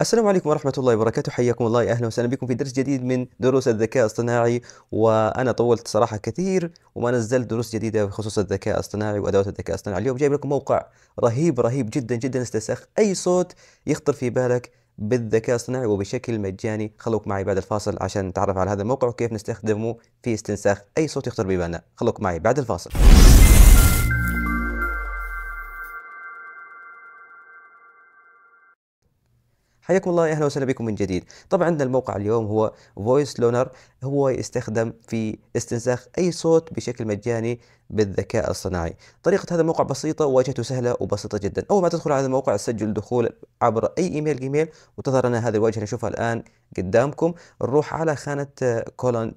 السلام عليكم ورحمة الله وبركاته حياكم الله أهلا وسهلا بكم في درس جديد من دروس الذكاء الاصطناعي وأنا طولت صراحة كثير وما نزلت دروس جديدة بخصوص الذكاء الاصطناعي وأدوات الذكاء الاصطناعي اليوم جايب لكم موقع رهيب رهيب جدا جدا استنساخ أي صوت يخطر في بالك بالذكاء الاصطناعي وبشكل مجاني خلوك معي بعد الفاصل عشان نتعرف على هذا الموقع وكيف نستخدمه في استنساخ أي صوت يخطر ببالنا خلوك معي بعد الفاصل حياكم الله اهلا وسهلا بكم من جديد طبعا عندنا الموقع اليوم هو فويس لونر هو يستخدم في استنساخ اي صوت بشكل مجاني بالذكاء الصناعي طريقة هذا الموقع بسيطة وواجهته سهلة وبسيطة جدا أول ما تدخل على هذا الموقع سجل دخول عبر أي إيميل جيميل وتظهر لنا هذه الواجهة نشوفها الآن قدامكم نروح على خانة كولون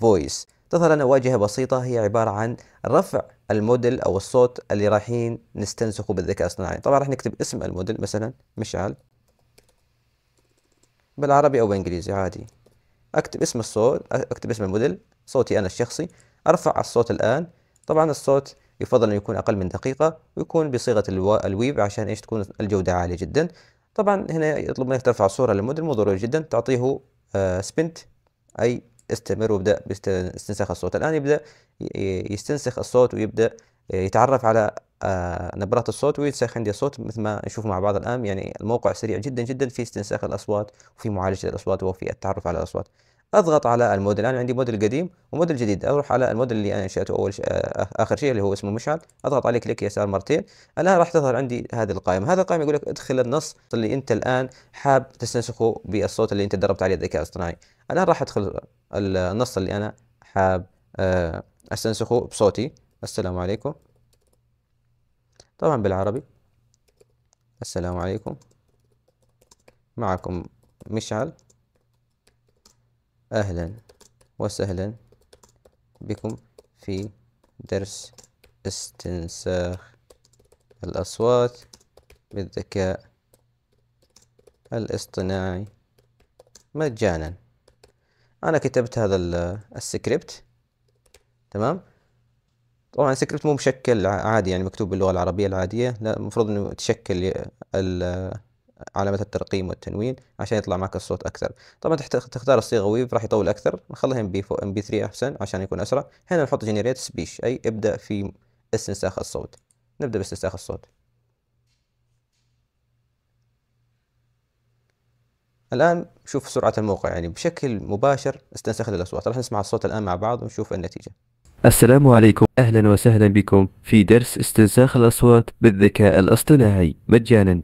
فويس تظهر لنا واجهة بسيطة هي عبارة عن رفع الموديل أو الصوت اللي رايحين نستنسخه بالذكاء الصناعي طبعا راح نكتب اسم الموديل مثلا مشعل بالعربي أو بالإنجليزي عادي أكتب اسم الصوت أكتب اسم الموديل صوتي أنا الشخصي أرفع الصوت الآن طبعا الصوت يفضل أن يكون أقل من دقيقة ويكون بصيغة الويب عشان إيش تكون الجودة عالية جدا طبعا هنا يطلب منك ترفع صورة للموديل مو ضروري جدا تعطيه سبنت آه، أي استمر وابدأ باستنساخ الصوت الآن يبدأ يستنسخ الصوت ويبدأ يتعرف على آه، نبرات الصوت وينسخ عندي الصوت مثل ما نشوف مع بعض الآن يعني الموقع سريع جدا جدا في استنساخ الأصوات وفي معالجة الأصوات وفي التعرف على الأصوات اضغط على الموديل انا عندي موديل قديم وموديل جديد اروح على الموديل اللي انا انشاته اول ش... آه، آه، اخر شيء اللي هو اسمه مشعل اضغط عليه كليك يسار مرتين الان راح تظهر عندي هذه القائمه هذا القائمه يقول لك ادخل النص اللي انت الان حاب تستنسخه بالصوت اللي انت دربت عليه الذكاء الاصطناعي الان راح ادخل النص اللي انا حاب استنسخه بصوتي السلام عليكم طبعا بالعربي السلام عليكم معكم مشعل أهلا وسهلا بكم في درس استنساخ الأصوات بالذكاء الاصطناعي مجانا أنا كتبت هذا السكريبت تمام طبعا سكريبت مو مشكل عادي يعني مكتوب باللغه العربيه العاديه لا المفروض انه تشكل علامات الترقيم والتنوين عشان يطلع معك الصوت اكثر طبعا تختار الصيغه ويف راح يطول اكثر نخليها ام بي 3 احسن عشان يكون اسرع هنا نحط جنريت سبيش اي ابدا في استنساخ الصوت نبدا باستنساخ الصوت الآن شوف سرعة الموقع يعني بشكل مباشر استنسخ الاصوات راح نسمع الصوت الآن مع بعض ونشوف النتيجة السلام عليكم أهلا وسهلا بكم في درس استنساخ الأصوات بالذكاء الاصطناعي مجانا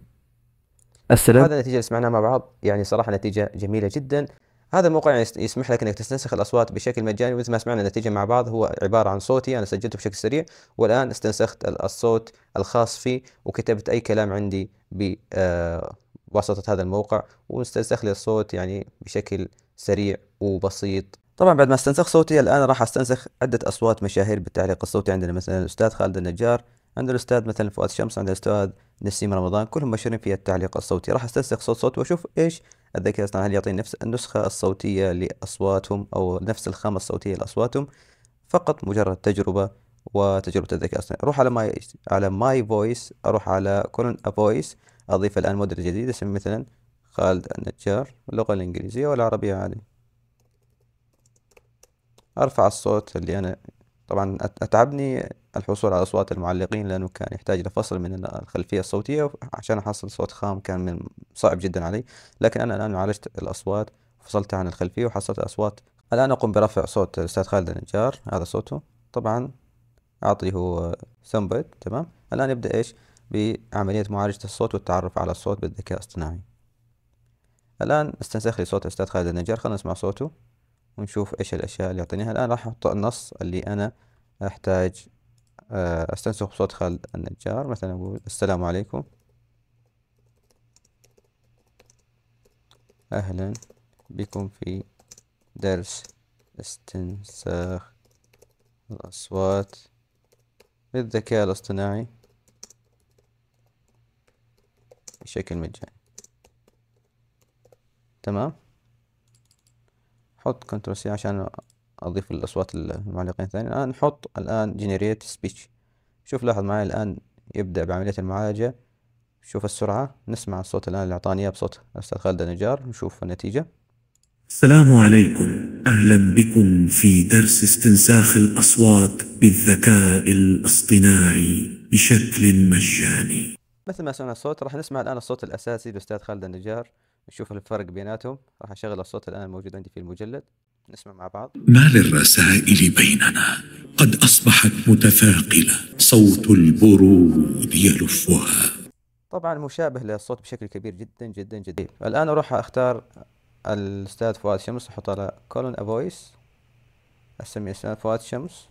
السلام هذا النتيجة اللي سمعناها مع بعض يعني صراحة نتيجة جميلة جدا هذا الموقع يسمح لك انك تستنسخ الاصوات بشكل مجاني ومثل ما سمعنا النتيجه مع بعض هو عباره عن صوتي يعني انا سجلته بشكل سريع والان استنسخت الصوت الخاص فيه وكتبت اي كلام عندي بواسطه آه، هذا الموقع واستنسخ لي الصوت يعني بشكل سريع وبسيط طبعا بعد ما استنسخ صوتي الان راح استنسخ عده اصوات مشاهير بالتعليق الصوتي عندنا مثلا الاستاذ خالد النجار عندنا الاستاذ مثلا فؤاد شمس عندنا الاستاذ نسيم رمضان كلهم مشهورين في التعليق الصوتي راح استنسخ صوت صوت واشوف ايش الذكاء الاصطناعي هل يعطيني نفس النسخه الصوتيه لاصواتهم او نفس الخامه الصوتيه لاصواتهم فقط مجرد تجربه وتجربه الذكاء الاصطناعي اروح على ماي على ماي فويس اروح على كولن فويس اضيف الان موديل جديد اسمي مثلا خالد النجار اللغه الانجليزيه والعربيه عادي ارفع الصوت اللي انا طبعا اتعبني الحصول على اصوات المعلقين لانه كان يحتاج لفصل من الخلفيه الصوتيه عشان احصل صوت خام كان من صعب جدا علي لكن انا الان عالجت الاصوات فصلتها عن الخلفيه وحصلت اصوات الان اقوم برفع صوت الاستاذ خالد النجار هذا صوته طبعا اعطيه سمبت تمام الان يبدا ايش بعمليه معالجه الصوت والتعرف على الصوت بالذكاء الاصطناعي الان استنسخ لي صوت الاستاذ خالد النجار خلينا نسمع صوته ونشوف ايش الاشياء اللي يعطينيها الان راح احط النص اللي انا احتاج آه، استنسخ صوت خالد النجار مثلا اقول السلام عليكم اهلا بكم في درس استنساخ الاصوات بالذكاء الاصطناعي بشكل مجاني تمام حط كنترول سي عشان اضيف الاصوات المعلقين ثاني الان نحط الان جنريت سبيتش شوف لاحظ معي الان يبدأ بعملية المعالجة شوف السرعة نسمع الصوت الآن اللي أعطاني إياه بصوت الأستاذ خالد النجار نشوف النتيجة السلام عليكم أهلا بكم في درس استنساخ الأصوات بالذكاء الاصطناعي بشكل مجاني مثل ما سمعنا الصوت راح نسمع الآن الصوت الأساسي للأستاذ خالد النجار نشوف الفرق بيناتهم راح اشغل الصوت الان الموجود عندي في المجلد نسمع مع بعض ما للرسائل بيننا قد اصبحت متثاقله صوت البرود يلفها طبعا مشابه للصوت بشكل كبير جدا جدا جدا الان اروح اختار الاستاذ فؤاد شمس احط على كولن افويس اسمي استاذ فؤاد شمس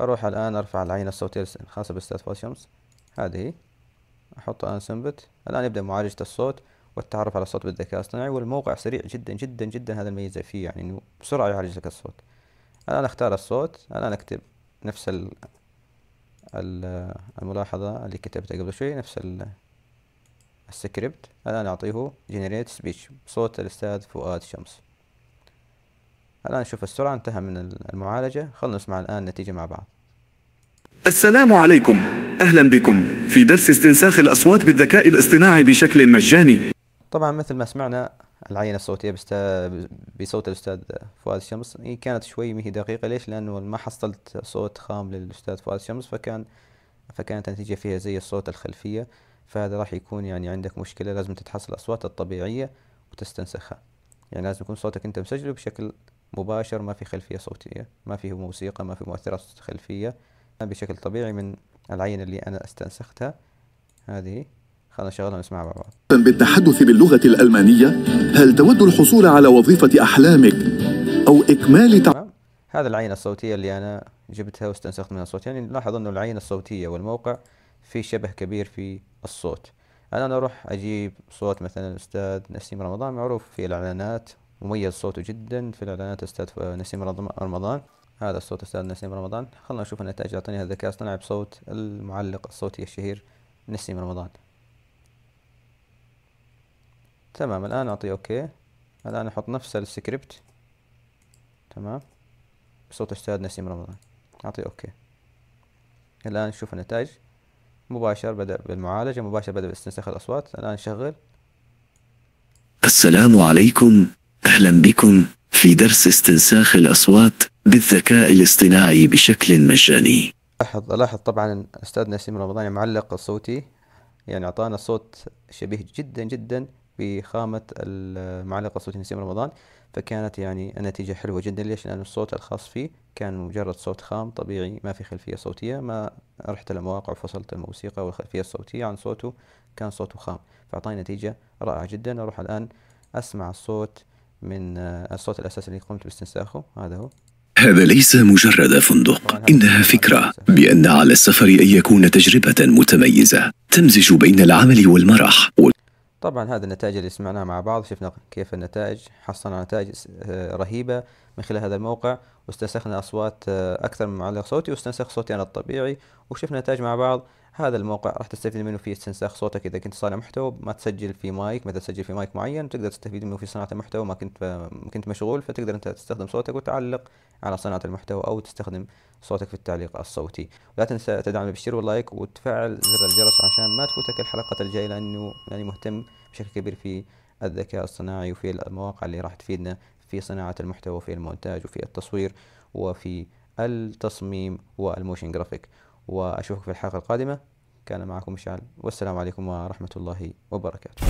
اروح الان ارفع العينه الصوتيه الخاصه بالاستاذ فؤاد شمس هذه احط الان سمبت الان يبدا معالجه الصوت والتعرف على الصوت بالذكاء الاصطناعي والموقع سريع جدا جدا جدا هذا الميزة فيه يعني انه بسرعة يعالج لك الصوت الان اختار الصوت الان اكتب نفس ال الملاحظة اللي كتبتها قبل شوي نفس السكريبت الآن أعطيه generate speech بصوت الأستاذ فؤاد شمس الآن شوف السرعة انتهى من المعالجة خلنا نسمع الآن النتيجة مع بعض السلام عليكم أهلا بكم في درس استنساخ الأصوات بالذكاء الاصطناعي بشكل مجاني طبعا مثل ما سمعنا العينة الصوتية بستا... بصوت الأستاذ فؤاد الشمس هي كانت شوي ما هي دقيقة ليش؟ لأنه ما حصلت صوت خام للأستاذ فؤاد الشمس فكان فكانت النتيجة فيها زي الصوت الخلفية فهذا راح يكون يعني عندك مشكلة لازم تتحصل الأصوات الطبيعية وتستنسخها يعني لازم يكون صوتك أنت مسجله بشكل مباشر ما في خلفية صوتية ما فيه موسيقى ما في مؤثرات خلفية بشكل طبيعي من العينة اللي أنا استنسختها هذه خلينا نشغلها ونسمعها مع بعض بالتحدث باللغة الألمانية هل تود الحصول على وظيفة أحلامك أو إكمال تع... هذا العينة الصوتية اللي أنا جبتها واستنسخت منها الصوت يعني نلاحظ أنه العينة الصوتية والموقع في شبه كبير في الصوت أنا أروح أجيب صوت مثلا الأستاذ نسيم رمضان معروف في الإعلانات مميز صوته جدا في الإعلانات أستاذ نسيم رمضان هذا الصوت أستاذ نسيم رمضان خلنا نشوف النتائج اللي هذا الذكاء الاصطناعي بصوت المعلق الصوتي الشهير نسيم رمضان تمام الآن أعطي أوكي الآن أحط نفس السكريبت تمام بصوت أستاذ نسيم رمضان أعطي أوكي الآن نشوف النتائج مباشر بدأ بالمعالجة مباشر بدأ باستنساخ الأصوات الآن شغل السلام عليكم أهلا بكم في درس استنساخ الأصوات بالذكاء الاصطناعي بشكل مجاني لاحظ لاحظ طبعا أستاذ نسيم رمضان معلق صوتي يعني أعطانا صوت شبيه جدا جدا بخامة المعلقة الصوتية نسيم رمضان فكانت يعني النتيجة حلوة جدا ليش؟ لأن الصوت الخاص فيه كان مجرد صوت خام طبيعي ما في خلفية صوتية ما رحت لمواقع وفصلت الموسيقى والخلفية الصوتية عن صوته كان صوته خام فأعطاني نتيجة رائعة جدا أروح الآن أسمع الصوت من الصوت الأساسي اللي قمت باستنساخه هذا هو هذا ليس مجرد فندق انها فكره بان على السفر ان يكون تجربه متميزه تمزج بين العمل والمرح طبعا هذا النتائج اللي سمعناها مع بعض شفنا كيف النتائج حصلنا نتائج آه، رهيبة من خلال هذا الموقع واستنسخنا أصوات آه، أكثر من معلق صوتي واستنسخ صوتي أنا الطبيعي وشفنا نتائج مع بعض هذا الموقع راح تستفيد منه في استنساخ صوتك اذا كنت صانع محتوى ما تسجل في مايك مثلا تسجل في مايك معين تقدر تستفيد منه في صناعه المحتوى ما كنت كنت مشغول فتقدر انت تستخدم صوتك وتعلق على صناعه المحتوى او تستخدم صوتك في التعليق الصوتي لا تنسى تدعم بالشير واللايك وتفعل زر الجرس عشان ما تفوتك الحلقات الجايه لانه يعني مهتم بشكل كبير في الذكاء الصناعي وفي المواقع اللي راح تفيدنا في صناعه المحتوى وفي المونتاج وفي التصوير وفي التصميم والموشن جرافيك وأشوفك في الحلقة القادمة كان معكم مشعل والسلام عليكم ورحمة الله وبركاته